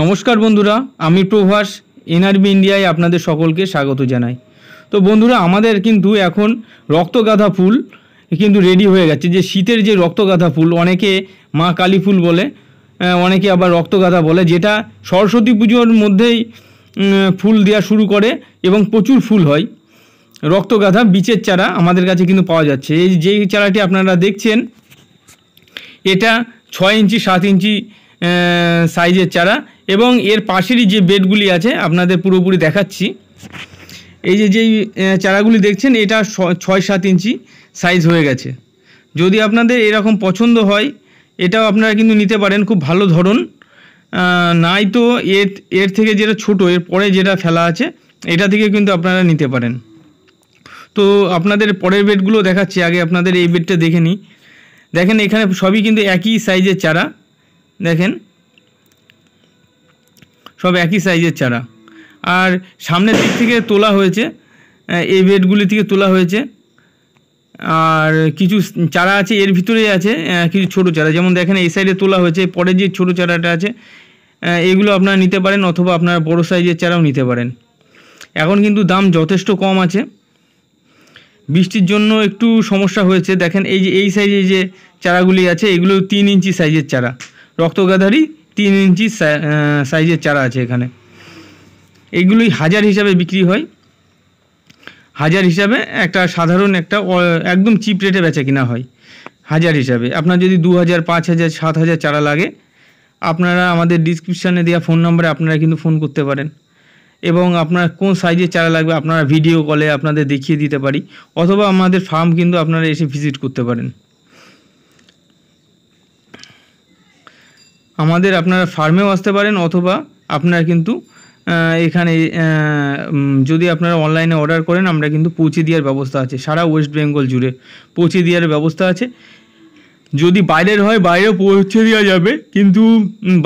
নমস্কার বন্ধুরা আমি প্রভাস এনআরবি ইন্ডিয়ায় আপনাদের সকলকে স্বাগত জানাই তো বন্ধুরা আমাদের কিন্তু এখন রক্তগাঁধা ফুল কিন্তু রেডি হয়ে গেছে যে শীতের যে রক্তগাঁধা ফুল অনেকে মা কালী ফুল বলে অনেকে আবার রক্তগাঁধা বলে যেটা সরস্বতী পুজোর মধ্যেই ফুল দেওয়া শুরু করে এবং প্রচুর ফুল হয় রক্তগাঁধা বীচের চারা আমাদের কাছে কিন্তু পাওয়া যাচ্ছে এই যে চারাটি আপনারা দেখছেন এটা ছয় ইঞ্চি সাত ইঞ্চি সাইজের চারা এবং এর পাশেরই যে বেডগুলি আছে আপনাদের পুরোপুরি দেখাচ্ছি এই যে যেই চারাগুলি দেখছেন এটা ছয় সাত ইঞ্চি সাইজ হয়ে গেছে যদি আপনাদের এরকম পছন্দ হয় এটাও আপনারা কিন্তু নিতে পারেন খুব ভালো ধরন নাই তো এর এর থেকে যেটা ছোট এর পরে যেটা ফেলা আছে এটা থেকে কিন্তু আপনারা নিতে পারেন তো আপনাদের পরের বেডগুলো দেখাচ্ছি আগে আপনাদের এই বেডটা দেখে নিই দেখেন এখানে সবই কিন্তু একই সাইজের চারা দেখেন সব একই সাইজের চারা আর সামনের দিক থেকে তোলা হয়েছে এই বেডগুলি থেকে তোলা হয়েছে আর কিছু চারা আছে এর ভিতরেই আছে কিছু ছোট চারা যেমন দেখেন এই সাইডে তোলা হয়েছে পরে যে ছোট চারাটা আছে এগুলো আপনারা নিতে পারেন অথবা আপনারা বড় সাইজের চারাও নিতে পারেন এখন কিন্তু দাম যথেষ্ট কম আছে বৃষ্টির জন্য একটু সমস্যা হয়েছে দেখেন এই যে এই সাইজে যে চারাগুলি আছে এগুলো তিন ইঞ্চি সাইজের চারা রক্তগাধারী তিন ইঞ্চি সাইজের চারা আছে এখানে এগুলোই হাজার হিসাবে বিক্রি হয় হাজার হিসাবে একটা সাধারণ একটা একদম চিপ রেটে বেচা কিনা হয় হাজার হিসাবে আপনার যদি দু হাজার পাঁচ হাজার সাত হাজার চারা লাগে আপনারা আমাদের ডিসক্রিপশানে দেওয়া ফোন নম্বরে আপনারা কিন্তু ফোন করতে পারেন এবং আপনার কোন সাইজের চারা লাগবে আপনারা ভিডিও কলে আপনাদের দেখিয়ে দিতে পারি অথবা আমাদের ফার্ম কিন্তু আপনারা এসে ভিজিট করতে পারেন আমাদের আপনারা ফার্মেও আসতে পারেন অথবা আপনারা কিন্তু এখানে যদি আপনারা অনলাইনে অর্ডার করেন আমরা কিন্তু পৌঁছে দেওয়ার ব্যবস্থা আছে সারা ওয়েস্ট বেঙ্গল জুড়ে পৌঁছে দেওয়ার ব্যবস্থা আছে যদি বাইরের হয় বাইরেও পৌঁছে দেওয়া যাবে কিন্তু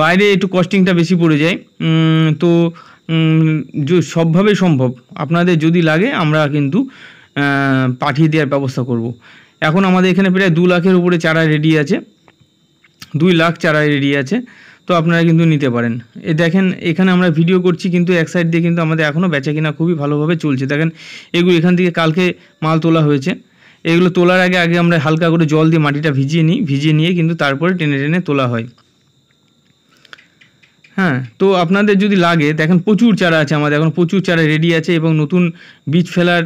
বাইরে একটু কস্টিংটা বেশি পড়ে যায় তো সবভাবে সম্ভব আপনাদের যদি লাগে আমরা কিন্তু পাঠিয়ে দেওয়ার ব্যবস্থা করব। এখন আমাদের এখানে প্রায় দু লাখের উপরে চারা রেডি আছে দুই লাখ চারা রেডি আছে তো আপনারা কিন্তু নিতে পারেন এ দেখেন এখানে আমরা ভিডিও করছি কিন্তু এক সাইড দিয়ে কিন্তু আমাদের এখনও বেচা কিনা খুবই ভালোভাবে চলছে দেখেন এগুলো এখান থেকে কালকে মাল তোলা হয়েছে এগুলো তোলার আগে আগে আমরা হালকা করে জল দিয়ে মাটিটা ভিজিয়ে নিই ভিজিয়ে নিয়ে কিন্তু তারপরে টেনে টেনে তোলা হয় হ্যাঁ তো আপনাদের যদি লাগে দেখেন প্রচুর চারা আছে আমাদের এখন প্রচুর চারা রেডি আছে এবং নতুন বীজ ফেলার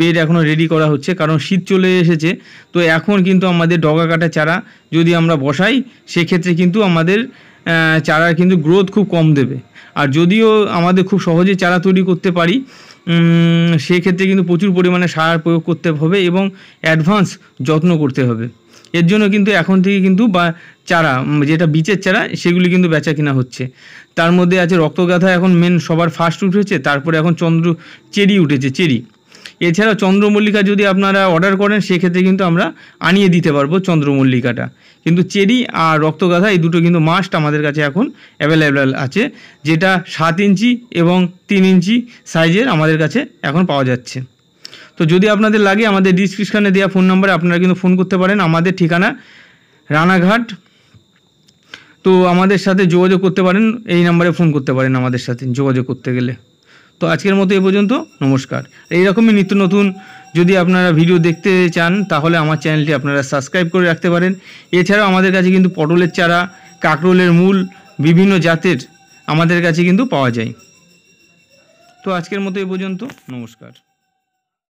বেড এখনও রেডি করা হচ্ছে কারণ শীত চলে এসেছে তো এখন কিন্তু আমাদের ডগা কাটা চারা যদি আমরা বসাই সেক্ষেত্রে কিন্তু আমাদের চারার কিন্তু গ্রোথ খুব কম দেবে আর যদিও আমাদের খুব সহজে চারা তৈরি করতে পারি সেক্ষেত্রে কিন্তু প্রচুর পরিমাণে সার প্রয়োগ করতে হবে এবং অ্যাডভান্স যত্ন করতে হবে এর জন্য কিন্তু এখন থেকে কিন্তু বা চারা যেটা বীচের চারা সেগুলি কিন্তু বেচা কিনা হচ্ছে তার মধ্যে আছে রক্তগাথা এখন মেন সবার ফার্স্ট উঠেছে তারপরে এখন চন্দ্র চেরি উঠেছে চেরি এছাড়া চন্দ্রমল্লিকা যদি আপনারা অর্ডার করেন সেক্ষেত্রে কিন্তু আমরা আনিয়ে দিতে পারবো চন্দ্রমল্লিকাটা কিন্তু চেরি আর রক্তগাথা এই দুটো কিন্তু মাস্ট আমাদের কাছে এখন অ্যাভেলেবেল আছে যেটা সাত ইঞ্চি এবং তিন ইঞ্চি সাইজের আমাদের কাছে এখন পাওয়া যাচ্ছে তো যদি আপনাদের লাগে আমাদের ডিসক্রিপশানে দেওয়া ফোন নাম্বারে আপনারা কিন্তু ফোন করতে পারেন আমাদের ঠিকানা রানাঘাট তো আমাদের সাথে যোগাযোগ করতে পারেন এই নাম্বারে ফোন করতে পারেন আমাদের সাথে যোগাযোগ করতে গেলে তো আজকের মতো এ পর্যন্ত নমস্কার এইরকমই নিত্য নতুন যদি আপনারা ভিডিও দেখতে চান তাহলে আমার চ্যানেলটি আপনারা সাবস্ক্রাইব করে রাখতে পারেন এছাড়াও আমাদের কাছে কিন্তু পটলের চারা কাকরোলের মূল বিভিন্ন জাতের আমাদের কাছে কিন্তু পাওয়া যায় তো আজকের মতো এ পর্যন্ত নমস্কার